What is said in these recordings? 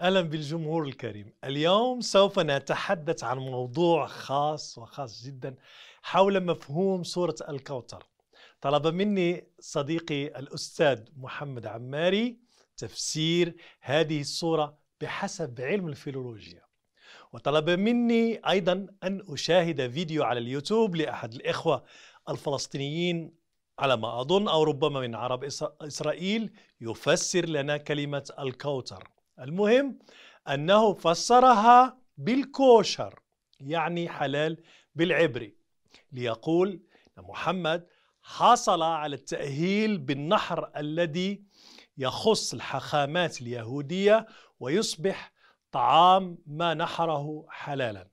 اهلا بالجمهور الكريم اليوم سوف نتحدث عن موضوع خاص وخاص جدا حول مفهوم سوره الكوثر طلب مني صديقي الاستاذ محمد عماري تفسير هذه السوره بحسب علم الفيلولوجيا وطلب مني ايضا ان اشاهد فيديو على اليوتيوب لاحد الاخوه الفلسطينيين على ما اظن او ربما من عرب اسرائيل يفسر لنا كلمه الكوثر المهم أنه فسرها بالكوشر يعني حلال بالعبري ليقول محمد حصل على التأهيل بالنحر الذي يخص الحخامات اليهودية ويصبح طعام ما نحره حلالا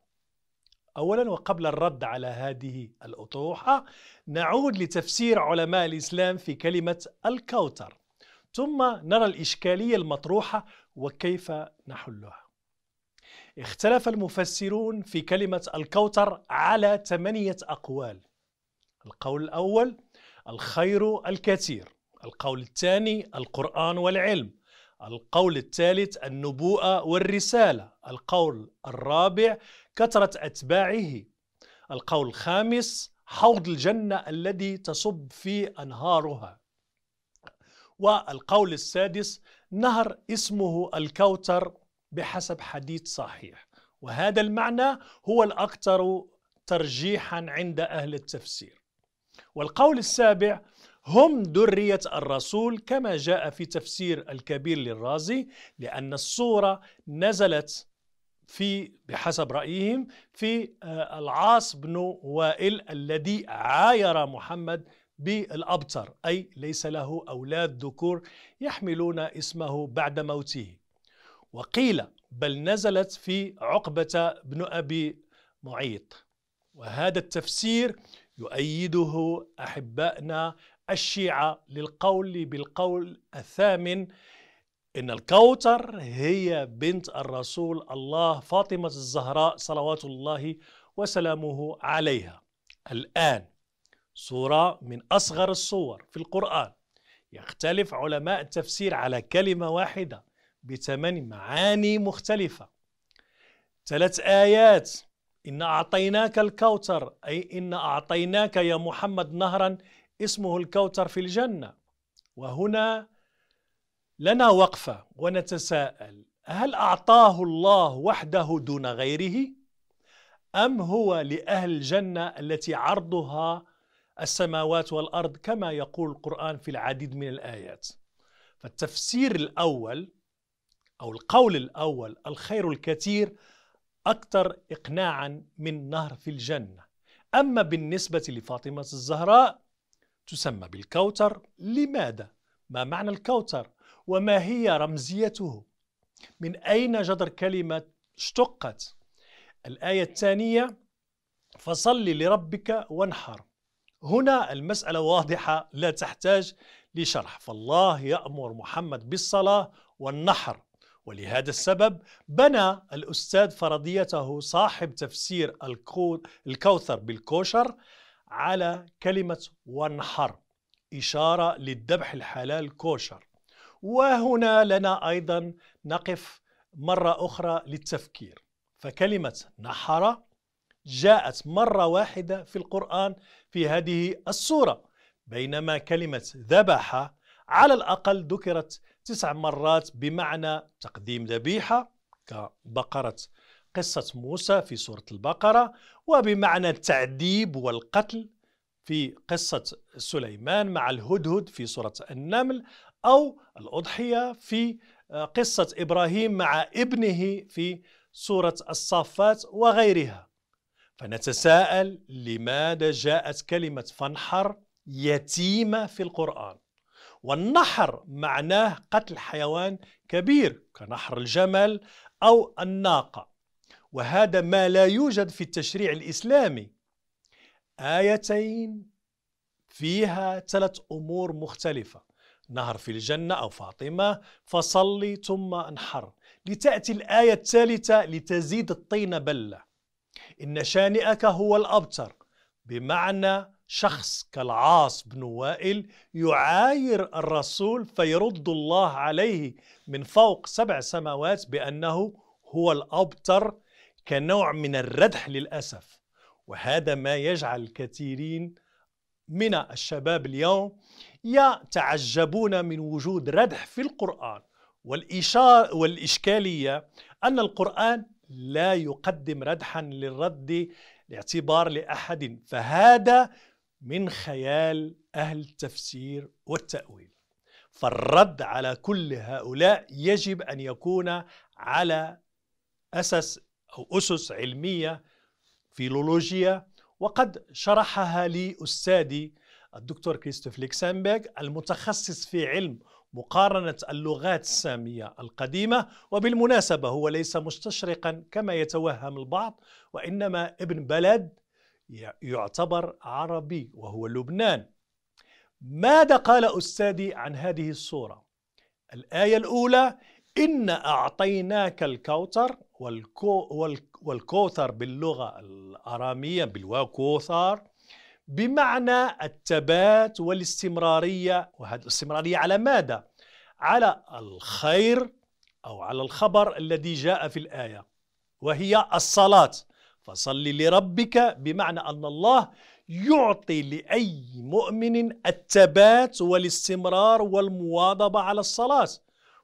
أولا وقبل الرد على هذه الأطروحة نعود لتفسير علماء الإسلام في كلمة الكوثر ثم نرى الإشكالية المطروحة وكيف نحلها اختلف المفسرون في كلمة الكوثر على ثمانية أقوال القول الأول الخير الكثير القول الثاني القرآن والعلم القول الثالث النبوءة والرسالة القول الرابع كثرة أتباعه القول الخامس حوض الجنة الذي تصب فيه أنهارها والقول السادس نهر اسمه الكوثر بحسب حديث صحيح وهذا المعنى هو الأكثر ترجيحا عند أهل التفسير والقول السابع هم ذرية الرسول كما جاء في تفسير الكبير للرازي لأن الصورة نزلت في بحسب رأيهم في آه، العاص بن وائل الذي عاير محمد بالأبتر أي ليس له أولاد ذكور يحملون اسمه بعد موته وقيل بل نزلت في عقبة بن أبي معيط وهذا التفسير يؤيده أحبائنا الشيعة للقول بالقول الثامن إن الكوثر هي بنت الرسول الله فاطمة الزهراء صلوات الله وسلامه عليها الآن صورة من أصغر الصور في القرآن يختلف علماء التفسير على كلمة واحدة بثمان معاني مختلفة ثلاث آيات إن أعطيناك الكوثر أي إن أعطيناك يا محمد نهرا اسمه الكوثر في الجنة وهنا لنا وقفة ونتساءل هل أعطاه الله وحده دون غيره؟ أم هو لأهل الجنة التي عرضها السماوات والارض كما يقول القران في العديد من الايات فالتفسير الاول او القول الاول الخير الكثير اكثر اقناعا من نهر في الجنه اما بالنسبه لفاطمه الزهراء تسمى بالكوثر لماذا ما معنى الكوثر وما هي رمزيته من اين جدر كلمه اشتقت الايه الثانيه فصل لربك وانحر هنا المسألة واضحة لا تحتاج لشرح فالله يأمر محمد بالصلاة والنحر ولهذا السبب بنى الأستاذ فرضيته صاحب تفسير الكوثر بالكوشر على كلمة وانحر إشارة للذبح الحلال كوشر وهنا لنا أيضا نقف مرة أخرى للتفكير فكلمة نحر جاءت مرة واحدة في القرآن في هذه السورة بينما كلمة ذبح على الأقل ذكرت تسع مرات بمعنى تقديم ذبيحة كبقرة قصة موسى في سورة البقرة وبمعنى التعذيب والقتل في قصة سليمان مع الهدهد في سورة النمل أو الأضحية في آه، قصة إبراهيم مع ابنه في سورة الصافات وغيرها فنتساءل لماذا جاءت كلمة فانحر يتيمة في القرآن والنحر معناه قتل حيوان كبير كنحر الجمل أو الناقة وهذا ما لا يوجد في التشريع الإسلامي آيتين فيها ثلاث أمور مختلفة نهر في الجنة أو فاطمة فصلي ثم انحر لتأتي الآية الثالثة لتزيد الطين بلة إن شانئك هو الأبتر بمعنى شخص كالعاص بن وائل يعاير الرسول فيرد الله عليه من فوق سبع سماوات بأنه هو الأبتر كنوع من الردح للأسف وهذا ما يجعل الكثيرين من الشباب اليوم يتعجبون من وجود ردح في القرآن والإشكالية أن القرآن لا يقدم ردحا للرد لاعتبار لأحد فهذا من خيال أهل التفسير والتأويل فالرد على كل هؤلاء يجب أن يكون على أسس أو أسس علمية فيلولوجية وقد شرحها لي أستاذي الدكتور كريستوف ليكسنبرغ المتخصص في علم مقارنة اللغات السامية القديمة وبالمناسبة هو ليس مستشرقا كما يتوهم البعض وإنما ابن بلد يعتبر عربي وهو لبنان ماذا قال أستاذي عن هذه الصورة؟ الآية الأولى إن أعطيناك الكوثر والكو والكوثر باللغة الأرامية بالواو كوثر بمعنى الثبات والاستمرارية وهذه الاستمرارية على ماذا؟ على الخير أو على الخبر الذي جاء في الآية وهي الصلاة فصل لربك بمعنى أن الله يعطي لأي مؤمن الثبات والاستمرار والمواظبة على الصلاة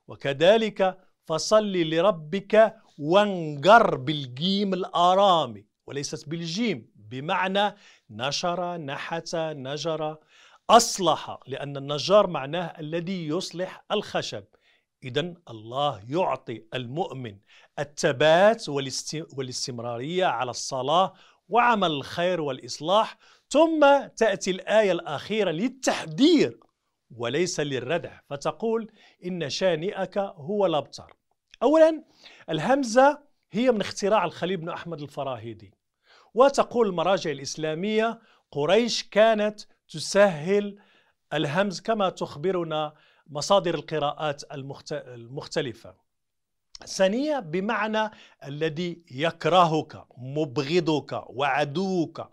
وكذلك فصل لربك وانقر بالجيم الآرامي وليست بالجيم بمعنى نشر نحت نجر أصلح لأن النجار معناه الذي يصلح الخشب إذا الله يعطي المؤمن الثبات والاستمرارية على الصلاة وعمل الخير والإصلاح ثم تأتي الآية الأخيرة للتحذير وليس للردع فتقول إن شانئك هو الأبتر أولا الهمزة هي من اختراع الخليل بن أحمد الفراهيدي وتقول المراجع الإسلامية قريش كانت تسهل الهمز كما تخبرنا مصادر القراءات المختلفة ثانية بمعنى الذي يكرهك مبغضك وعدوك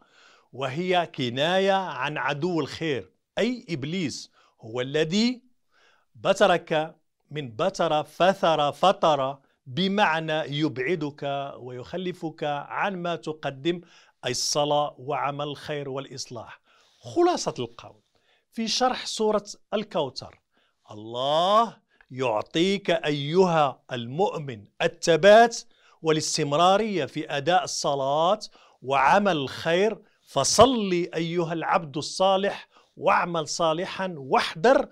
وهي كناية عن عدو الخير أي إبليس هو الذي بترك من بتر فثر فطر بمعنى يبعدك ويخلفك عن ما تقدم أي الصلاة وعمل الخير والإصلاح خلاصة القول في شرح سورة الكوثر الله يعطيك أيها المؤمن الثبات والاستمرارية في أداء الصلاة وعمل الخير فصلي أيها العبد الصالح واعمل صالحا واحذر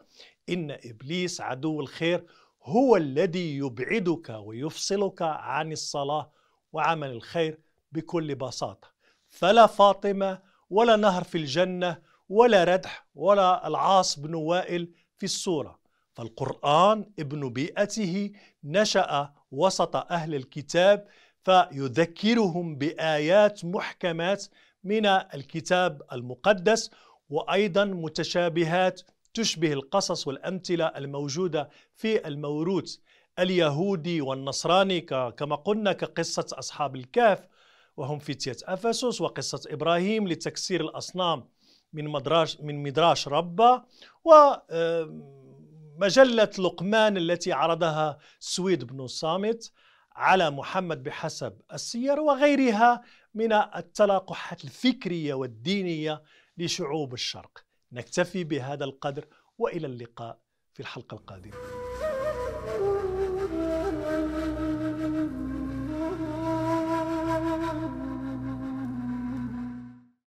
إن إبليس عدو الخير هو الذي يبعدك ويفصلك عن الصلاة وعمل الخير بكل بساطة فلا فاطمة ولا نهر في الجنة ولا ردح ولا العاص بن وائل في السورة فالقرآن ابن بيئته نشأ وسط أهل الكتاب فيذكرهم بآيات محكمات من الكتاب المقدس وأيضا متشابهات تشبه القصص والأمثلة الموجودة في الموروث اليهودي والنصراني كما قلنا كقصة أصحاب الكهف وهم فتية أفسس وقصة إبراهيم لتكسير الأصنام من مدراش من مدراش ربه ومجلة لقمان التي عرضها سويد بن صامت على محمد بحسب السير وغيرها من التلاقحات الفكرية والدينية لشعوب الشرق نكتفي بهذا القدر والى اللقاء في الحلقه القادمه